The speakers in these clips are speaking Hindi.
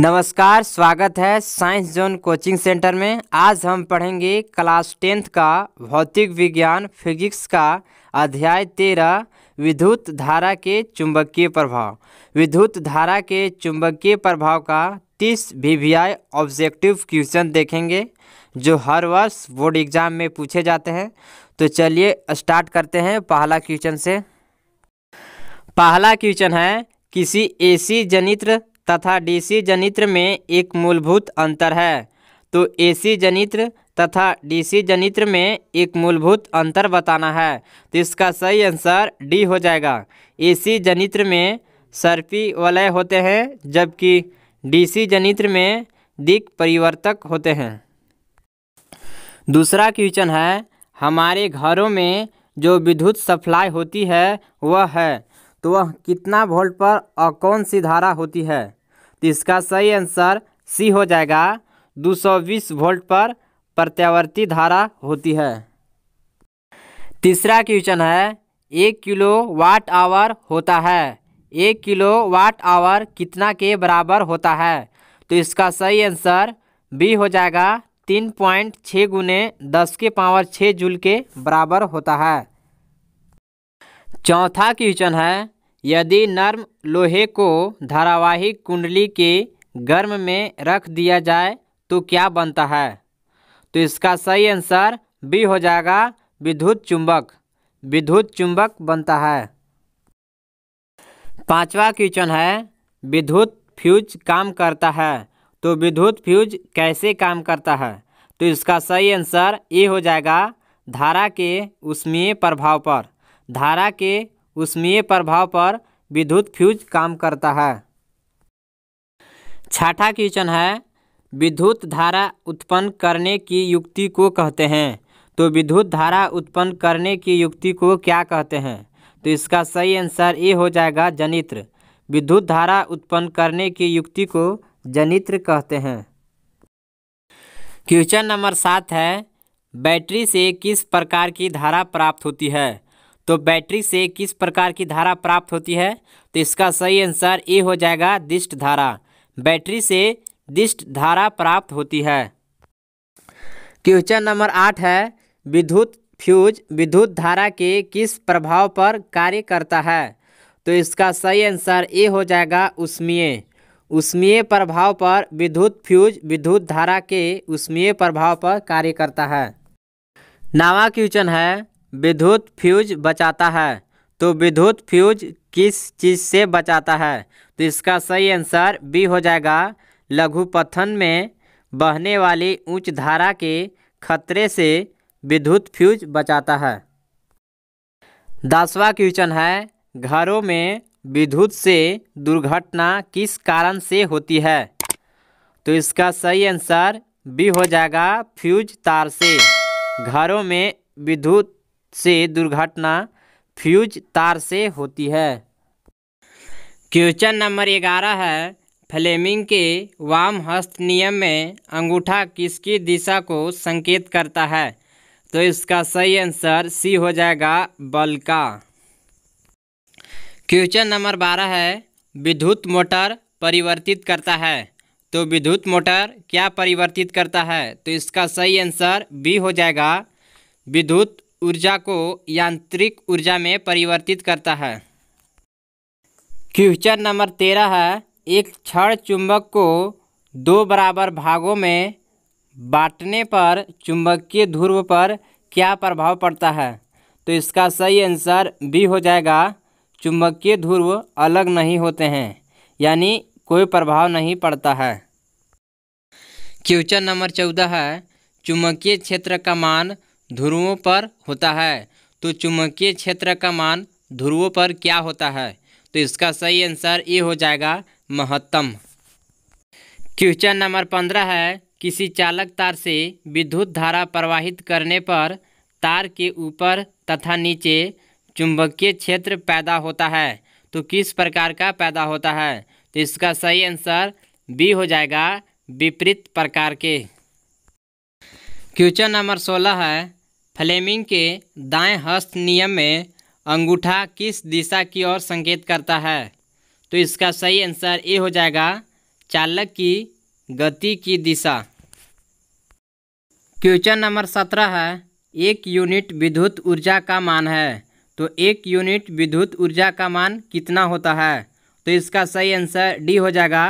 नमस्कार स्वागत है साइंस जोन कोचिंग सेंटर में आज हम पढ़ेंगे क्लास टेंथ का भौतिक विज्ञान फिजिक्स का अध्याय तेरह विद्युत धारा के चुंबकीय प्रभाव विद्युत धारा के चुंबकीय प्रभाव का तीस V V I objective question देखेंगे जो हर वर्ष बोर्ड एग्जाम में पूछे जाते हैं तो चलिए स्टार्ट करते हैं पहला क्वेश्चन से पहला क्वेश्चन है किसी एसी जनित्र तथा डीसी जनित्र में एक मूलभूत अंतर है तो एसी जनित्र तथा डीसी जनित्र में एक मूलभूत अंतर बताना है तो इसका सही आंसर डी हो जाएगा एसी जनित्र में सर्पी वलय होते हैं जबकि डीसी जनित्र में दिक परिवर्तक होते हैं दूसरा क्वेश्चन है हमारे घरों में जो विद्युत सप्लाई होती है वह है तो वह कितना वोल्ट पर और कौन सी धारा होती है तो इसका सही आंसर सी हो जाएगा 220 वोल्ट पर प्रत्यावर्ती धारा होती है तीसरा क्वेश्चन है एक किलो वाट आवर होता है एक किलो वाट आवर कितना के बराबर होता है तो इसका सही आंसर बी हो जाएगा तीन पॉइंट छः गुने दस के पावर छः जूल के बराबर होता है चौथा क्वेश्चन है यदि नर्म लोहे को धारावाहिक कुंडली के गर्म में रख दिया जाए तो क्या बनता है तो इसका सही आंसर बी हो जाएगा विद्युत चुंबक विद्युत चुंबक बनता है पांचवा क्वेश्चन है विद्युत फ्यूज काम करता है तो विद्युत फ्यूज कैसे काम करता है तो इसका सही आंसर ए हो जाएगा धारा के उष्मीय प्रभाव पर धारा के उष्मीय प्रभाव पर विद्युत फ्यूज काम करता है छठा क्वेश्चन है विद्युत धारा उत्पन्न करने की युक्ति को कहते हैं तो विद्युत धारा उत्पन्न करने की युक्ति को क्या कहते हैं तो इसका सही आंसर ए हो जाएगा जनित्र विद्युत धारा उत्पन्न करने की युक्ति को जनित्र कहते हैं क्वेश्चन नंबर सात है बैटरी से किस प्रकार की धारा प्राप्त होती है तो बैटरी से किस प्रकार की धारा प्राप्त होती है तो इसका सही आंसर ए हो जाएगा दिष्ट धारा बैटरी से दिष्ट धारा प्राप्त होती है क्वेश्चन नंबर आठ है विद्युत फ्यूज विद्युत धारा के किस प्रभाव पर कार्य करता है तो इसका सही आंसर ए हो जाएगा उष्मीय उष्मीय प्रभाव पर विद्युत फ्यूज विद्युत धारा के उष्मीय प्रभाव पर कार्य करता है नावा क्वेश्चन है विद्युत फ्यूज बचाता है तो विद्युत फ्यूज किस चीज़ से बचाता है तो इसका सही आंसर बी हो जाएगा पथन में बहने वाली ऊंच धारा के खतरे से विद्युत फ्यूज बचाता है दसवा क्वेश्चन है घरों में विद्युत से दुर्घटना किस कारण से होती है तो इसका सही आंसर बी हो जाएगा फ्यूज तार से घरों में विद्युत से दुर्घटना फ्यूज तार से होती है क्वेश्चन नंबर ग्यारह है फ्लेमिंग के वाम हस्त नियम में अंगूठा किसकी दिशा को संकेत करता है तो इसका सही आंसर सी हो जाएगा बल का क्वेश्चन नंबर बारह है विद्युत मोटर परिवर्तित करता है तो विद्युत मोटर क्या परिवर्तित करता है तो इसका सही आंसर बी हो जाएगा विद्युत ऊर्जा को यांत्रिक ऊर्जा में परिवर्तित करता है क्वेश्चन नंबर तेरह है एक क्षण चुंबक को दो बराबर भागों में बांटने पर चुंबकीय ध्रुव पर क्या प्रभाव पड़ता है तो इसका सही आंसर बी हो जाएगा चुंबकीय ध्रुव अलग नहीं होते हैं यानी कोई प्रभाव नहीं पड़ता है क्वेश्चन नंबर चौदह है चुंबकीय क्षेत्र का मान ध्रुवों पर होता है तो चुंबकीय क्षेत्र का मान ध्रुवों पर क्या होता है तो इसका सही आंसर ये हो जाएगा महत्तम क्वेश्चन नंबर पंद्रह है किसी चालक तार से विद्युत धारा प्रवाहित करने पर तार के ऊपर तथा नीचे चुंबकीय क्षेत्र पैदा होता है तो किस प्रकार का पैदा होता है तो इसका सही आंसर बी हो जाएगा विपरीत प्रकार के क्वेश्चन नंबर सोलह है फ्लेमिंग के दाएं हस्त नियम में अंगूठा किस दिशा की ओर संकेत करता है तो इसका सही आंसर ए हो जाएगा चालक की गति की दिशा क्वेश्चन नंबर सत्रह है एक यूनिट विद्युत ऊर्जा का मान है तो एक यूनिट विद्युत ऊर्जा का मान कितना होता है तो इसका सही आंसर डी हो जाएगा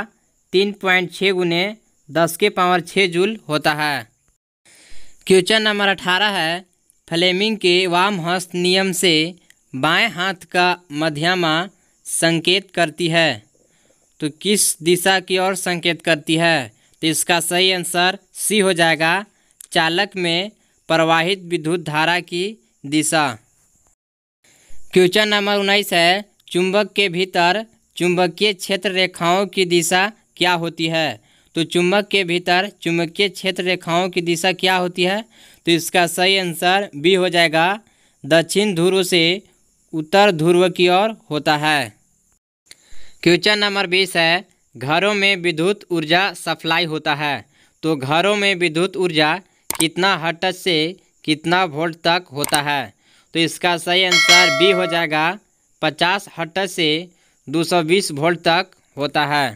तीन पॉइंट छः गुने दस के पावर छः जूल होता है क्वेश्चन नंबर अठारह है फ्लेमिंग के वाम हस्त नियम से बाएं हाथ का मध्यमा संकेत करती है तो किस दिशा की ओर संकेत करती है तो इसका सही आंसर सी हो जाएगा चालक में प्रवाहित विद्युत धारा की दिशा क्वेश्चन नंबर उन्नीस है चुंबक के भीतर चुंबकीय क्षेत्र रेखाओं की दिशा क्या होती है तो चुंबक के भीतर चुंबकीय क्षेत्र रेखाओं की दिशा क्या होती है तो इसका सही आंसर बी हो जाएगा दक्षिण ध्रुव से उत्तर ध्रुव की ओर होता है क्वेश्चन नंबर बीस है घरों में विद्युत ऊर्जा सप्लाई होता है तो घरों में विद्युत ऊर्जा कितना हटस से कितना वोल्ट तक होता है तो इसका सही आंसर बी हो जाएगा पचास हटस से 220 वोल्ट तक होता है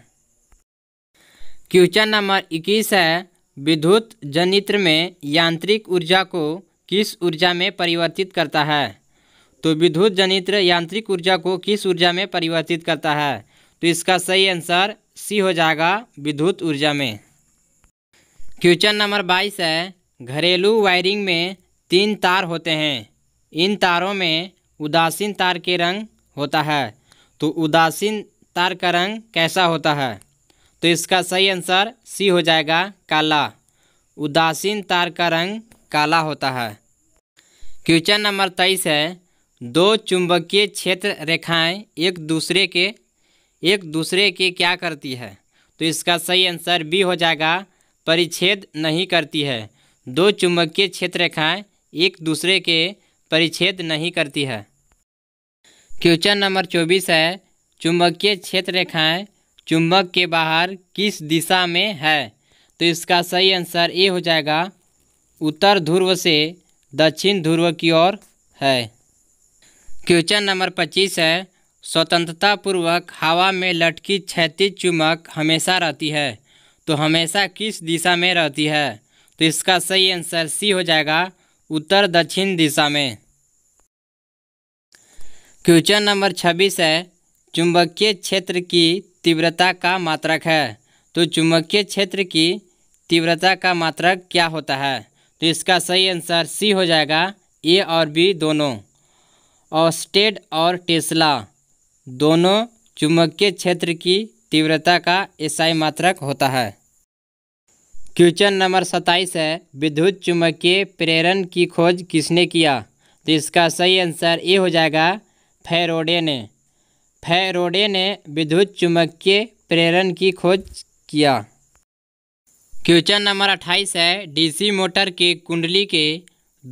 क्वेश्चन नंबर इक्कीस है विद्युत जनित्र में यांत्रिक ऊर्जा को किस ऊर्जा में परिवर्तित करता है तो विद्युत जनित्र यांत्रिक ऊर्जा को किस ऊर्जा में परिवर्तित करता है तो इसका सही आंसर सी हो जाएगा विद्युत ऊर्जा में क्वेश्चन नंबर बाईस है घरेलू वायरिंग में तीन तार होते हैं इन तारों में उदासीन तार के रंग होता है तो उदासीन तार का रंग कैसा होता है तो इसका सही आंसर सी हो जाएगा काला उदासीन तार का रंग काला होता है क्वेश्चन नंबर तेईस है दो चुंबकीय क्षेत्र रेखाएं एक दूसरे के एक दूसरे के क्या करती है तो इसका सही आंसर बी हो जाएगा परिच्छेद नहीं करती है दो चुंबकीय क्षेत्र रेखाएं एक दूसरे के परिच्छेद नहीं करती है क्वेश्चन नंबर चौबीस है चुंबकीय क्षेत्र रेखाएं चुंबक के बाहर किस दिशा में है तो इसका सही आंसर ए हो जाएगा उत्तर ध्रुव से दक्षिण ध्रुव की ओर है क्वेश्चन नंबर पच्चीस है स्वतंत्रता पूर्वक हवा में लटकी क्षैतिज चुम्बक हमेशा रहती है तो हमेशा किस दिशा में रहती है तो इसका सही आंसर सी हो जाएगा उत्तर दक्षिण दिशा में क्वेश्चन नंबर छब्बीस है चुंबकीय क्षेत्र की तीव्रता का मात्रक है तो चुंबकीय क्षेत्र की तीव्रता का मात्रक क्या होता है तो इसका सही आंसर सी हो जाएगा ए और बी दोनों ऑस्टेड और टेस्ला दोनों चुंबकीय क्षेत्र की तीव्रता का ईसाई मात्रक होता है क्वेश्चन नंबर सत्ताईस है विद्युत चुंबकीय प्रेरण की खोज किसने किया तो इसका सही आंसर ए हो जाएगा फेरोडे ने फैरोडे ने विद्युत चुम्बकीय प्रेरण की खोज किया क्वेश्चन नंबर अट्ठाईस है डीसी मोटर के कुंडली के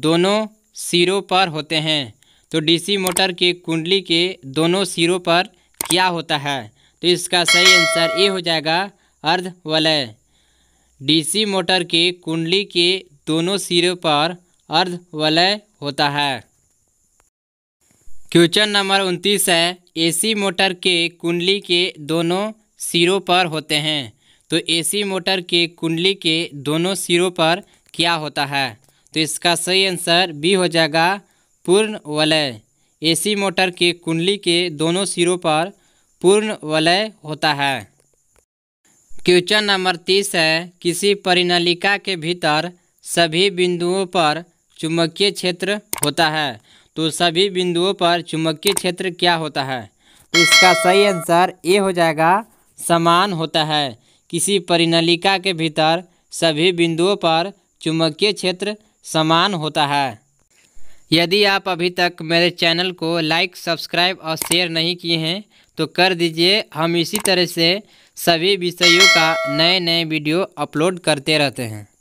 दोनों सिरों पर होते हैं तो डीसी मोटर के कुंडली के दोनों सिरों पर क्या होता है तो इसका सही आंसर ए हो जाएगा अर्ध वलय डीसी मोटर के कुंडली के दोनों सिरों पर अर्ध वलय होता है क्वेश्चन नंबर उनतीस है एसी मोटर के कुंडली के दोनों सिरों पर होते हैं तो एसी मोटर के कुंडली के दोनों सिरों पर क्या होता है तो इसका सही आंसर बी हो जाएगा पूर्ण वलय एसी मोटर के कुंडली के दोनों सिरों पर पूर्ण वलय होता है क्वेश्चन नंबर तीस है किसी परिनलिका के भीतर सभी बिंदुओं पर चुंबकीय क्षेत्र होता है तो सभी बिंदुओं पर चुंबकीय क्षेत्र क्या होता है इसका सही आंसर ए हो जाएगा समान होता है किसी परिनलिका के भीतर सभी बिंदुओं पर चुंबकीय क्षेत्र समान होता है यदि आप अभी तक मेरे चैनल को लाइक सब्सक्राइब और शेयर नहीं किए हैं तो कर दीजिए हम इसी तरह से सभी विषयों का नए नए वीडियो अपलोड करते रहते हैं